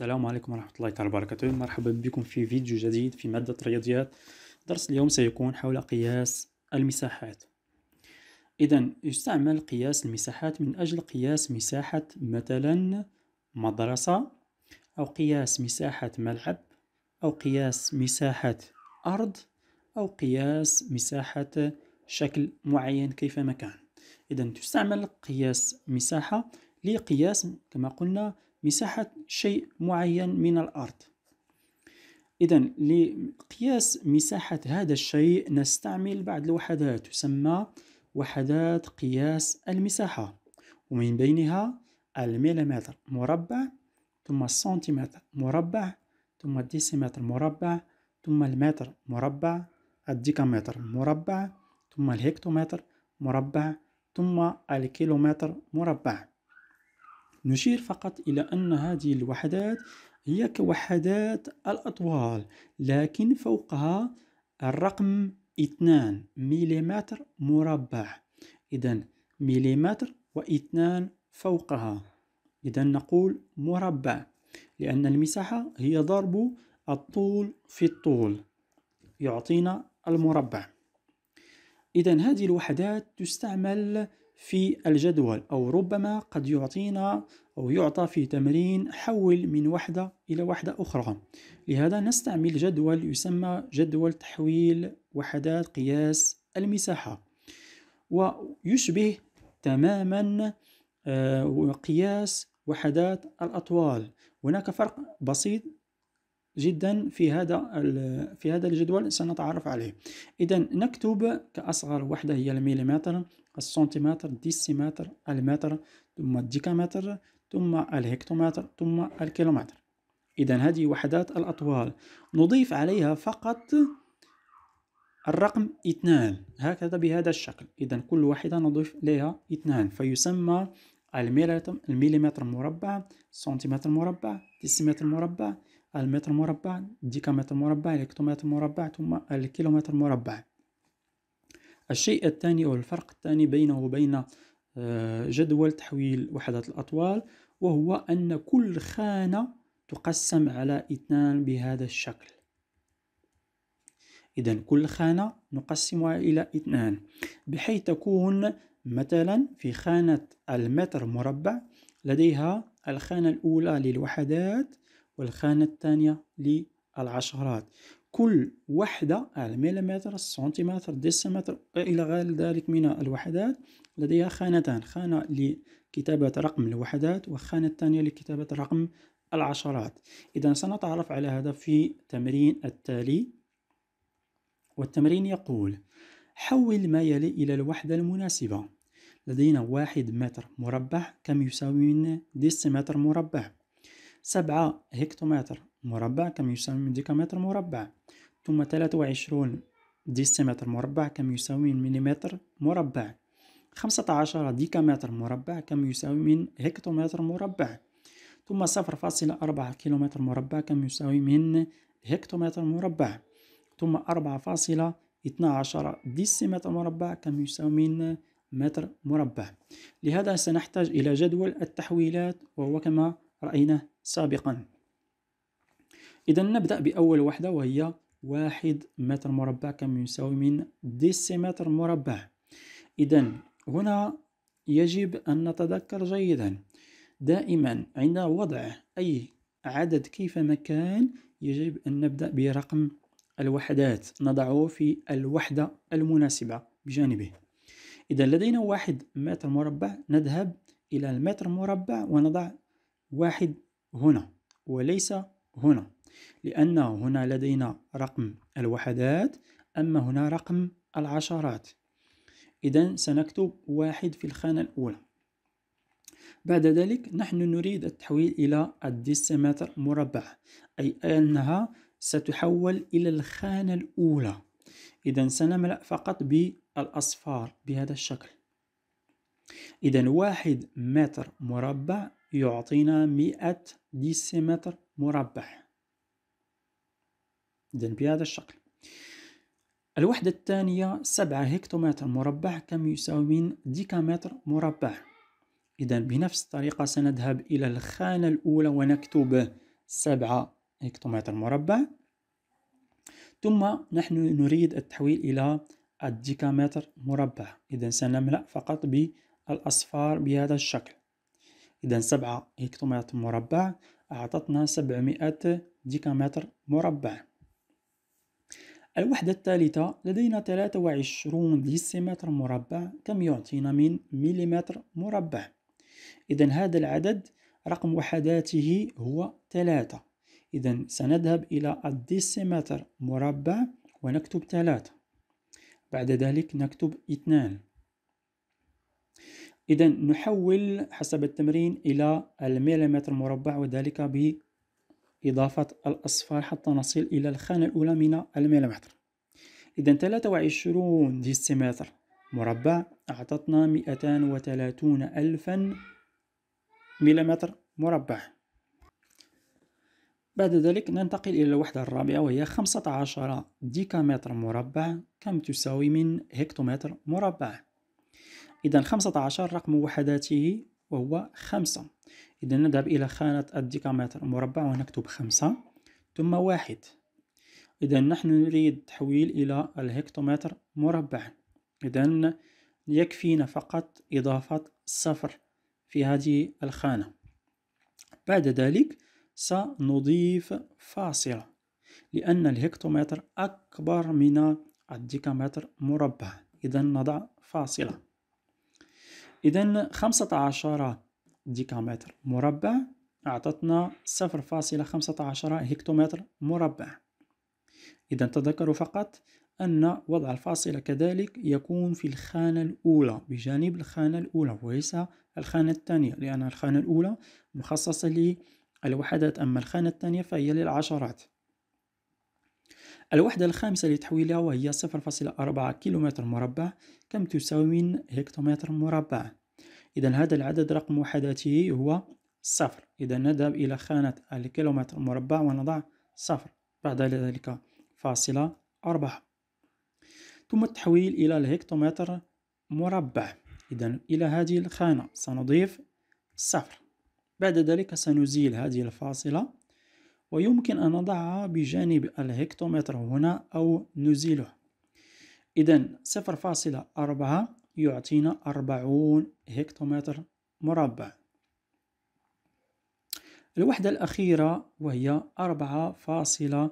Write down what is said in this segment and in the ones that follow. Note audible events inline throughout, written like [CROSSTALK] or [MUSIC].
السلام عليكم ورحمة الله تعالى وبركاته مرحبا بكم في فيديو جديد في مادة الرياضيات درس اليوم سيكون حول قياس المساحات إذا يستعمل قياس المساحات من أجل قياس مساحة مثلا مدرسة أو قياس مساحة ملعب أو قياس مساحة أرض أو قياس مساحة شكل معين كيفما كان إذا تستعمل قياس مساحة لقياس كما قلنا مساحة شيء معين من الأرض إذا لقياس مساحة هذا الشيء نستعمل بعض الوحدات تسمى وحدات قياس المساحة ومن بينها المليمتر مربع ثم السنتيمتر مربع ثم الديسيمتر مربع ثم المتر مربع الديكامتر مربع ثم الهكتومتر مربع ثم الكيلومتر مربع نشير فقط إلى أن هذه الوحدات هي كوحدات الأطوال لكن فوقها الرقم 2 مليمتر مربع إذا مليمتر واثنان فوقها إذا نقول مربع لأن المساحة هي ضرب الطول في الطول يعطينا المربع إذا هذه الوحدات تستعمل في الجدول أو ربما قد يعطينا أو يعطى في تمرين حول من وحدة إلى وحدة أخرى لهذا نستعمل جدول يسمى جدول تحويل وحدات قياس المساحة ويشبه تماما آه، قياس وحدات الأطوال هناك فرق بسيط جدا في هذا في هذا الجدول سنتعرف عليه اذا نكتب كاصغر وحده هي المليمتر السنتيمتر ديسيمتر المتر ثم الديكامتر ثم الهكتومتر ثم الكيلومتر اذا هذه وحدات الاطوال نضيف عليها فقط الرقم اثنان هكذا بهذا الشكل اذا كل واحده نضيف لها اثنان فيسمى المليمتر مربع سنتيمتر مربع ديسيمتر مربع المتر مربع ديكا متر مربع الكتومتر مربع ثم الكيلومتر مربع الشيء الثاني أو الفرق الثاني بينه وبين آه، جدول تحويل وحدات الأطوال وهو أن كل خانة تقسم على اثنان بهذا الشكل إذا كل خانة نقسمها إلى اثنان بحيث تكون مثلا في خانة المتر مربع لديها الخانة الأولى للوحدات والخانة الثانية للعشرات كل وحدة المليمتر السنتيمتر ديسيمتر إلى غير ذلك من الوحدات لديها خانتان خانة لكتابة رقم الوحدات وخانة الثانية لكتابة رقم العشرات إذا سنتعرف على هذا في التمرين التالي والتمرين يقول حول ما يلي إلى الوحدة المناسبة لدينا واحد متر مربع كم يساوي ديسيمتر مربع سبعة هكتومتر مربع كم يساوي ديكامتر مربع ثم ثلاثة وعشرون ديسيمتر مربع كم يساوي من مليمتر مربع خمسة عشر ديكامتر مربع كم يساوي من هكتومتر مربع ثم صفر فاصلة أربعة كيلومتر مربع كم يساوي من هكتومتر مربع ثم أربعة فاصلة اثنا عشر ديسيمتر مربع كم يساوي من متر مربع لهذا سنحتاج إلى جدول التحويلات وهو كما رأيناه سابقا إذا نبدأ بأول وحدة وهي واحد متر مربع كم يساوي من ديسيمتر مربع إذا هنا يجب أن نتذكر جيدا دائما عند وضع أي عدد كيفما كان يجب أن نبدأ برقم الوحدات نضعه في الوحدة المناسبة بجانبه إذا لدينا واحد متر مربع نذهب إلى المتر مربع ونضع واحد هنا وليس هنا لأن هنا لدينا رقم الوحدات أما هنا رقم العشرات إذا سنكتب واحد في الخانة الأولى بعد ذلك نحن نريد التحويل إلى الديسيمتر مربع أي أنها ستحول إلى الخانة الأولى إذا سنملأ فقط بالأصفار بهذا الشكل إذا واحد متر مربع يعطينا مئة ديسيمتر مربع إذن بهذا الشكل الوحدة الثانية سبعة هكتومتر مربع كم يساوي من ديكامتر مربع إذا بنفس الطريقة سنذهب إلى الخانة الأولى ونكتب سبعة هكتومتر مربع ثم نحن نريد التحويل إلى الديكامتر مربع إذا سنملأ فقط بالأصفار بهذا الشكل إذا سبعة هكتومتر مربع أعطتنا سبعمائة ديكامتر مربع الوحدة الثالثة لدينا وعشرون ديسيمتر مربع كم يعطينا من مليمتر مربع إذا هذا العدد رقم وحداته هو ثلاثة إذا سنذهب إلى الديسيمتر مربع ونكتب ثلاثة بعد ذلك نكتب اثنان إذا نحول حسب التمرين إلى المليمتر مربع وذلك بإضافة الأصفار حتى نصل إلى الخانة الأولى من المليمتر إذا 23 ديسيمتر مربع أعطتنا 230 ألفا مليمتر مربع بعد ذلك ننتقل إلى الوحدة الرابعة وهي 15 ديكامتر مربع كم تساوي من هكتومتر مربع إذا 15 رقم وحداته وهو خمسة إذا نذهب إلى خانة الديكامتر مربع ونكتب خمسة ثم واحد إذا نحن نريد تحويل إلى الهكتومتر مربع إذا يكفينا فقط إضافة صفر في هذه الخانة بعد ذلك سنضيف فاصلة لأن الهكتومتر أكبر من الديكامتر مربع إذا نضع فاصلة إذا 15 ديكامتر مربع أعطتنا 0.15 هكتومتر مربع إذا تذكروا فقط أن وضع الفاصلة كذلك يكون في الخانة الأولى بجانب الخانة الأولى وليس الخانة الثانية لأن الخانة الأولى مخصصة للوحدات أما الخانة الثانية فهي للعشرات الوحدة الخامسة لتحويلها وهي 0.4 كيلومتر مربع كم تساوي من هكتومتر مربع إذا هذا العدد رقم وحداته هو صفر إذا نذهب إلى خانة الكيلومتر مربع ونضع صفر بعد ذلك فاصلة أربعة ثم التحويل إلى الهكتومتر مربع إذا إلى هذه الخانة سنضيف صفر بعد ذلك سنزيل هذه الفاصلة ويمكن أن نضعها بجانب الهكتومتر هنا أو نزيله إذا صفر فاصلة أربعة يعطينا أربعون هكتومتر مربع الوحدة الأخيرة وهي أربعة فاصلة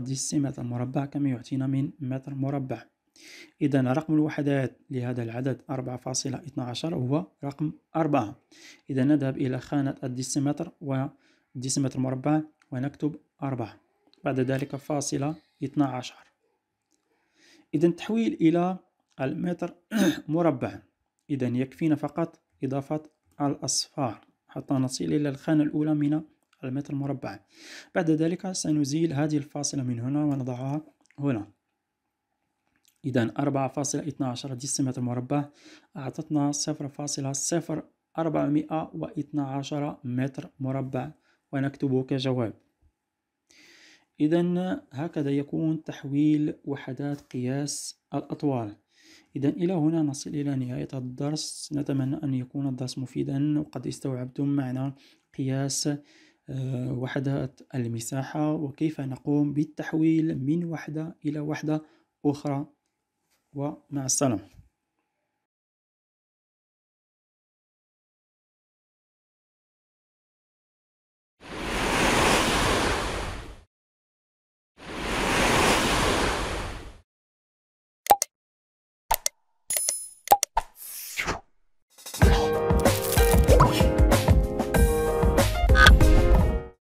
ديسيمتر مربع كما يعطينا من متر مربع إذا رقم الوحدات لهذا العدد 4.12 هو رقم 4 إذا نذهب إلى خانة الديسيمتر وديسيمتر مربع ونكتب أربعة بعد ذلك فاصلة اثنا عشر إذا تحويل إلى المتر [CLEARS THROAT] مربع إذا يكفينا فقط إضافة الأصفار حتى نصل إلى الخانة الأولى من المتر المربع بعد ذلك سنزيل هذه الفاصلة من هنا ونضعها هنا إذا أربعة فاصلة عشر ديسيمتر مربع أعطتنا صفر صفر فاصلة أربعمائة واثنا عشر متر مربع ونكتبه كجواب إذا هكذا يكون تحويل وحدات قياس الأطوال إذا إلى هنا نصل إلى نهاية الدرس نتمنى أن يكون الدرس مفيدا وقد استوعبتم معنى قياس آه، وحدات المساحة وكيف نقوم بالتحويل من وحدة إلى وحدة أخرى ومع السلامة